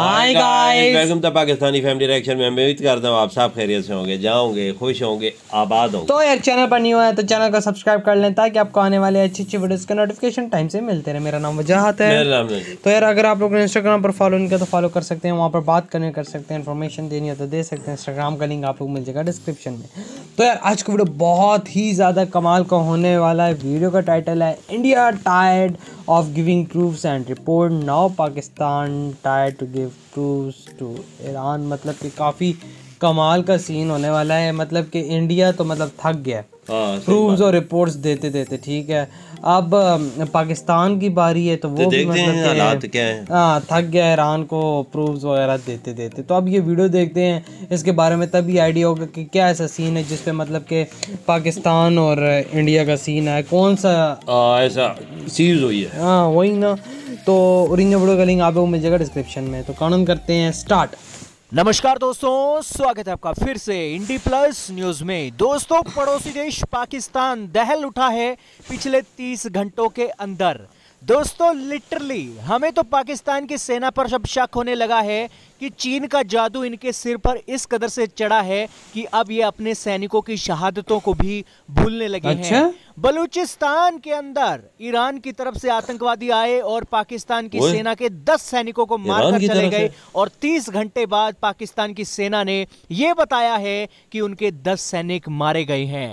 Hi guys welcome to Pakistani family reaction में मैं उम्मीद करता हूँ आप सब खैरियत से होंगे जाओगे खुश होंगे आबाद होंगे तो यार चैनल पर न्यू है तो चैनल को सब्सक्राइब कर लें ताकि आपको आने वाले अच्छी अच्छी वीडियोस के नोटिफिकेशन टाइम से मिलते रहे मेरा नाम वजाहत है तो यार अगर आप लोग इंस्टाग्राम पर फॉलो नहीं किया तो फॉलो कर सकते हैं वहाँ पर बात करने कर सकते हैं इन्फॉर्मेशन देनी हो तो दे सकते हैं इंस्टाग्राम का लिंक आप लोग मिल जाएगा डिस्क्रिप्शन में तो यार आज का वीडियो बहुत ही ज़्यादा कमाल का होने वाला है वीडियो का टाइटल है इंडिया टाइड of giving proofs and report now Pakistan tired to give proofs to Iran मतलब कि काफ़ी कमाल का सीन होने वाला है मतलब कि इंडिया तो मतलब थक गया प्रूफ्स और रिपोर्ट्स देते देते ठीक है अब पाकिस्तान की बारी है तो, तो वो तो देखते हैं मतलब हालात क्या है हाँ थक गया ईरान को प्रूफ्स वगैरह देते देते तो अब ये वीडियो देखते हैं इसके बारे में तभी आइडिया होगा कि क्या ऐसा सीन है जिसपे मतलब के पाकिस्तान और इंडिया का सीन है कौन सा आ, ऐसा सीरीज हुई है हाँ वही ना तो और वीडियो का लिंक आपको मिल जाएगा डिस्क्रिप्शन में तो कानून करते हैं स्टार्ट नमस्कार दोस्तों स्वागत है आपका फिर से इंडी प्लस न्यूज में दोस्तों पड़ोसी देश पाकिस्तान दहल उठा है पिछले 30 घंटों के अंदर दोस्तों लिटरली हमें तो पाकिस्तान की सेना पर जब शक होने लगा है कि चीन का जादू इनके सिर पर इस कदर से चढ़ा है कि अब ये अपने सैनिकों की शहादतों को भी भूलने लगे अच्छा? हैं बलूचिस्तान के अंदर ईरान की तरफ से आतंकवादी आए और पाकिस्तान की सेना के 10 सैनिकों को मारकर चले गए और 30 घंटे बाद पाकिस्तान की सेना ने यह बताया है कि उनके 10 सैनिक मारे गए हैं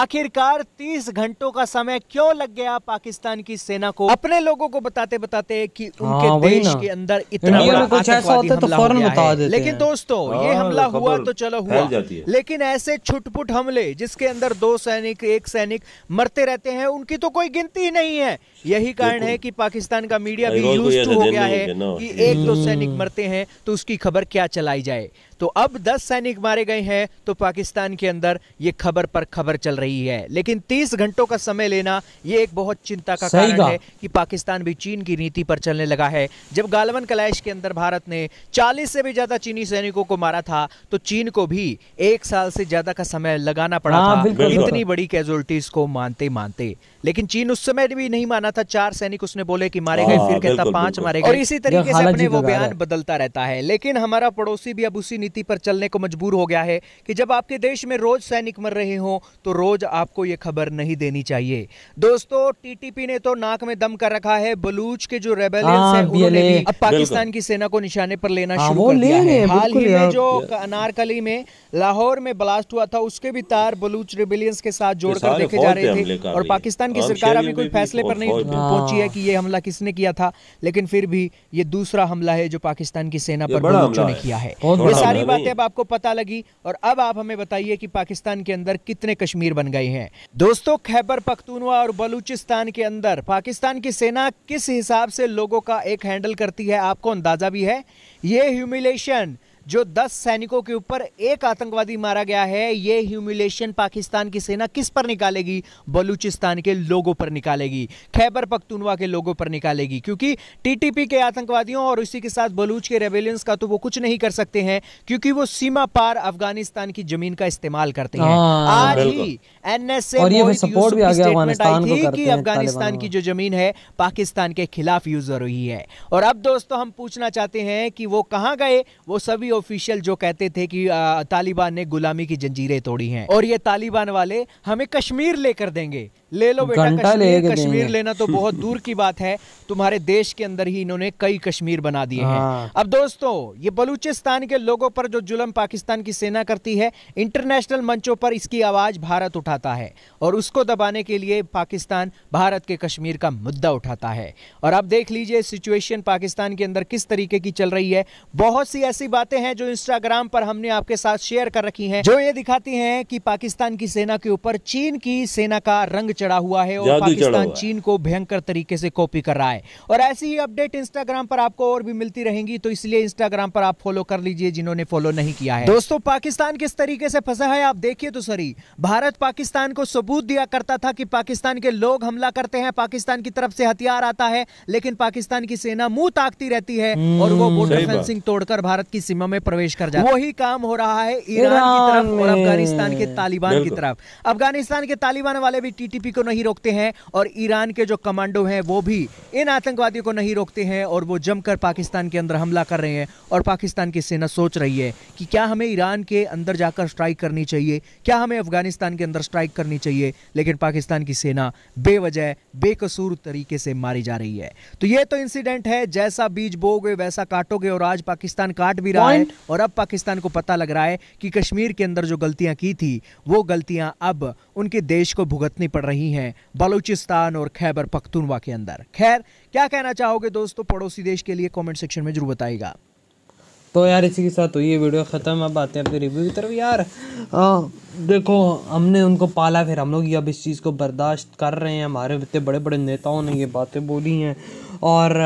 आखिरकार 30 घंटों का समय क्यों लग गया पाकिस्तान की सेना को अपने लोगों को बताते बताते कि उनके हाँ, देश के अंदर इतना फौरन बता देते लेकिन दोस्तों ये हाँ, हमला हुआ तो चलो हुआ लेकिन ऐसे छुटपुट हमले जिसके अंदर दो सैनिक एक सैनिक मरते रहते हैं उनकी तो कोई गिनती नहीं है यही कारण है कि पाकिस्तान का मीडिया भी यूज हो गया है कि एक दो हम्म। सैनिक मरते हैं तो उसकी खबर क्या चलाई जाए तो अब 10 सैनिक मारे गए हैं तो पाकिस्तान के अंदर ये खबर पर खबर चल रही है लेकिन 30 घंटों का समय लेना ये एक बहुत चिंता का कारण है कि पाकिस्तान भी चीन की नीति पर चलने लगा है जब गालवन कलाइश के अंदर भारत ने 40 से भी ज्यादा चीनी सैनिकों को मारा था तो चीन को भी एक साल से ज्यादा का समय लगाना पड़ा आ, हाँ, था इतनी बड़ी कैजुअलिटीज को मानते मानते लेकिन चीन उस समय भी नहीं माना था चार सैनिक उसने बोले कि मारे गए हाँ, फिर कहता पांच मारे गए और इसी तरीके से अपने वो बयान बदलता रहता है लेकिन हमारा पड़ोसी भी अब उसी नीति राजनीति पर चलने को मजबूर हो गया है कि जब आपके देश में रोज सैनिक मर रहे हों तो रोज आपको ये खबर नहीं देनी चाहिए दोस्तों टीटीपी ने तो नाक में दम कर रखा है बलूच के जो रेबेलियंस हाँ, है उन्होंने अब पाकिस्तान की सेना को निशाने पर लेना हाँ, शुरू कर दिया है हाल ही में जो अनारकली में लाहौर में ब्लास्ट हुआ था उसके भी तार बलूच रेबेलियंस के साथ जोड़कर देखे जा रहे थे और पाकिस्तान की सरकार अभी कोई फैसले पर नहीं पहुंची है हाँ। कि ये हमला किसने किया था लेकिन फिर भी ये दूसरा हमला है जो पाकिस्तान की सेना पर बलूचों ने किया है ये सारी सारी हाँ बातें अब आपको पता लगी और अब आप हमें बताइए कि पाकिस्तान के अंदर कितने कश्मीर बन गए हैं दोस्तों खैबर पख्तूनवा और बलूचिस्तान के अंदर पाकिस्तान की सेना किस हिसाब से लोगों का एक हैंडल करती है आपको अंदाजा भी है ये ह्यूमिलेशन जो 10 सैनिकों के ऊपर एक आतंकवादी मारा गया है ये ह्यूमिलेशन पाकिस्तान की सेना किस पर निकालेगी बलूचिस्तान के लोगों पर निकालेगी खैबर पख्तूनवा के लोगों पर निकालेगी क्योंकि टीटीपी के आतंकवादियों और उसी के साथ बलूच के रेबेलियंस का तो वो कुछ नहीं कर सकते हैं क्योंकि वो सीमा पार अफगानिस्तान की जमीन का इस्तेमाल करते हैं हाँ, आज ही एन एनएसए कि अफगानिस्तान की जो जमीन है पाकिस्तान के खिलाफ यूज हो रही है और अब दोस्तों हम पूछना चाहते हैं कि वो कहाँ गए वो सभी ऑफिशियल जो कहते थे कि तालिबान ने गुलामी की जंजीरें तोड़ी हैं और ये तालिबान वाले हमें कश्मीर लेकर देंगे ले लो बेटा कश्मीर कश्मीर लेना तो बहुत दूर की बात है तुम्हारे देश के अंदर ही इन्होंने कई कश्मीर बना दिए हैं हाँ। अब दोस्तों ये बलूचिस्तान के लोगों पर जो जुलम पाकिस्तान की सेना करती है इंटरनेशनल मंचों पर इसकी आवाज भारत उठाता है और उसको दबाने के लिए पाकिस्तान भारत के कश्मीर का मुद्दा उठाता है और अब देख लीजिए सिचुएशन पाकिस्तान के अंदर किस तरीके की चल रही है बहुत सी ऐसी बातें हैं जो इंस्टाग्राम पर हमने आपके साथ शेयर कर रखी हैं जो ये दिखाती हैं कि पाकिस्तान की सेना के ऊपर चीन की सेना का रंग चढ़ा हुआ है और पाकिस्तान चीन को भयंकर तरीके से कॉपी कर रहा है और ऐसी ही अपडेट इंस्टाग्राम पर आपको और भी मिलती रहेंगी तो इसलिए इंस्टाग्राम पर आप फॉलो कर लीजिए जिन्होंने फॉलो नहीं किया है दोस्तों पाकिस्तान किस तरीके से फंसा है आप देखिए तो सर भारत पाकिस्तान को सबूत दिया करता था कि पाकिस्तान के लोग हमला करते हैं पाकिस्तान की तरफ से हथियार आता है लेकिन पाकिस्तान की सेना मुंह ताकती रहती है और वो हम्म, बॉर्डर फेंसिंग तोड़कर भारत की सीमा में प्रवेश कर जाता है वही काम हो रहा है ईरान की तरफ और अफगानिस्तान के तालिबान की तरफ अफगानिस्तान के तालिबान वाले भी टीटीपी को नहीं रोकते हैं और ईरान के जो कमांडो हैं वो भी इन आतंकवादियों को नहीं रोकते हैं और वो जमकर पाकिस्तान के अंदर हमला कर रहे हैं और पाकिस्तान की सेना सोच रही है कि क्या हमें ईरान के अंदर जाकर स्ट्राइक करनी चाहिए क्या हमें अफगानिस्तान के अंदर स्ट्राइक करनी चाहिए लेकिन पाकिस्तान की सेना बेवजह बेकसूर तरीके से मारी जा रही है तो ये तो इंसिडेंट है जैसा बीज बोगे वैसा काटोगे और आज पाकिस्तान काट भी रहा है और अब पाकिस्तान को पता लग रहा है कि कश्मीर के अंदर जो गलतियां की थी वो गलतियां अब उनके देश को भुगतनी पड़ रही रही हैं बलूचिस्तान और खैबर पख्तुनवा के अंदर खैर क्या कहना चाहोगे दोस्तों पड़ोसी देश के लिए कमेंट सेक्शन में जरूर बताएगा तो यार इसी के साथ तो ये वीडियो ख़त्म अब आते हैं अपने रिव्यू की तरफ यार आ, देखो हमने उनको पाला फिर हम लोग अब इस चीज़ को बर्दाश्त कर रहे हैं हमारे इतने बड़े बड़े नेताओं ने ये बातें बोली हैं और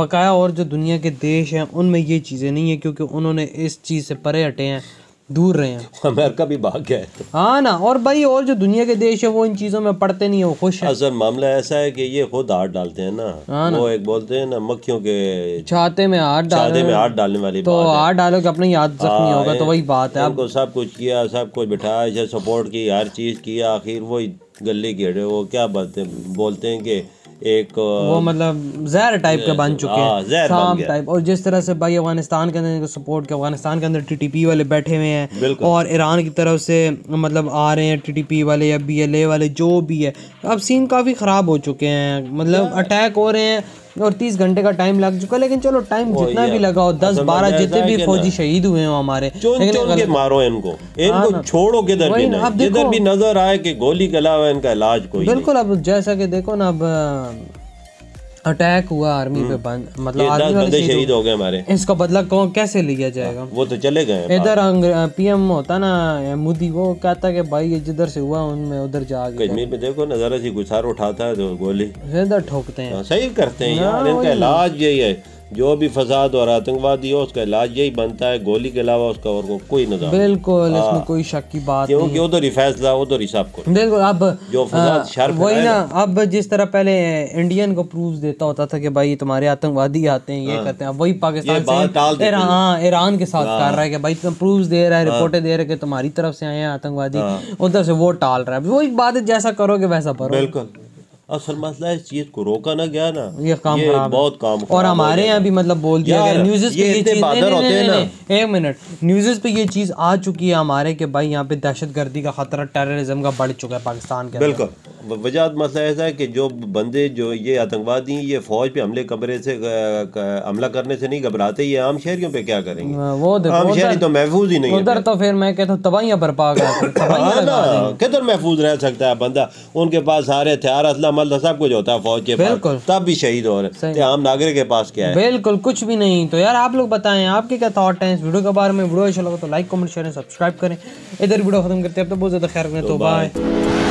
बकाया और जो दुनिया के देश हैं उनमें ये चीज़ें नहीं है क्योंकि उन्होंने इस चीज़ से परे हटे हैं दूर रहे हैं अमेरिका भी भाग गया है तो। हाँ ना और भाई और जो दुनिया के देश है वो इन चीज़ों में पढ़ते नहीं है वो खुश है असल मामला ऐसा है कि ये खुद हाथ डालते हैं ना हाँ ना वो एक बोलते हैं ना मक्खियों के छाते में हाथ छाते में हाथ डालने वाली तो हाथ डालो डालोगे अपने याद जख्मी हाँ, होगा तो वही बात है आपको सब कुछ किया सब कुछ बिठाया सपोर्ट की हर चीज़ किया आखिर वही गली की वो क्या बोलते बोलते हैं कि एक वो मतलब जहर टाइप के बन चुके हाँ, हैं शाम टाइप और जिस तरह से भाई अफगानिस्तान के अंदर सपोर्ट किया अफगानिस्तान के अंदर टीटीपी वाले बैठे हुए हैं और ईरान की तरफ से मतलब आ रहे हैं टीटीपी वाले या बीएलए वाले जो भी है अब सीन काफ़ी ख़राब हो चुके हैं मतलब अटैक हो रहे हैं और तीस घंटे का टाइम लग चुका लेकिन चलो टाइम जितना भी लगा हो दस बारह जितने भी फौजी शहीद हुए हो हमारे मारो इनको हाँ इनको छोड़ो किधर भी भी नजर आए कि गोली गला हुआ इनका इलाज कोई बिल्कुल अब जैसा कि देखो ना अब अटैक हुआ आर्मी पे हम्म। बंद मतलब आर्मी वाले शहीद हो गए हमारे इसका बदला कौन कैसे लिया हाँ, जाएगा वो तो चले गए इधर पीएम होता ना मोदी वो कहता कि भाई ये जिधर से हुआ उनमें उधर जा कश्मीर में देखो नजारा जी गुसार उठाता है तो गोली इधर ठोकते हैं हाँ, सही करते हैं यार इनका इलाज यही है जो भी फसाद और आतंकवादी हो उसका इलाज यही बनता है गोली के अलावा उसका और को कोई नजर बिल्कुल इसमें हाँ। कोई शक की बात क्योंकि उधर ही फैसला उधर ही सब कुछ बिल्कुल अब जो फसाद हाँ, वही ना अब जिस तरह पहले इंडियन को प्रूफ देता होता था कि भाई तुम्हारे आतंकवादी आते हैं ये हाँ। करते हैं वही पाकिस्तान से हाँ ईरान के साथ कर रहा है कि भाई तुम प्रूफ दे रहा है रिपोर्टें दे रहे कि तुम्हारी तरफ से आए हैं आतंकवादी उधर से वो टाल रहा है वही बात जैसा करोगे वैसा करो बिल्कुल असल मसला इस चीज को रोका ना गया ना ये काम ये बहुत काम और हमारे यहाँ भी मतलब बोल दिया गया न्यूज़ पे ये चीज एक मिनट न्यूज़ पे ये चीज आ चुकी है हमारे कि भाई यहाँ पे दहशत गर्दी का खतरा टेररिज्म का बढ़ चुका है पाकिस्तान के बिल्कुल वजह मसला ऐसा है कि जो बंदे जो ये आतंकवादी ये फौज पे हमले कमरे से हमला करने से नहीं घबराते ये आम शहरियों पे क्या करेंगे हाँ, वो आम शहरी तो महफूज ही नहीं उधर तो फिर मैं कहता हूँ तबाहियाँ कर हाँ किधर महफूज रह सकता है बंदा उनके पास सारे हथियार असला मल सब कुछ होता है फौज के बिल्कुल तब भी शहीद हो रहे आम नागरिक के पास क्या है बिल्कुल कुछ भी नहीं तो यार आप लोग बताएं आपके क्या थाट हैं इस वीडियो के बारे में वीडियो अच्छा लगा तो लाइक कमेंट शेयर सब्सक्राइब करें इधर वीडियो खत्म करते हैं अब तो बहुत ज़्यादा ख्याल रखें तो बाय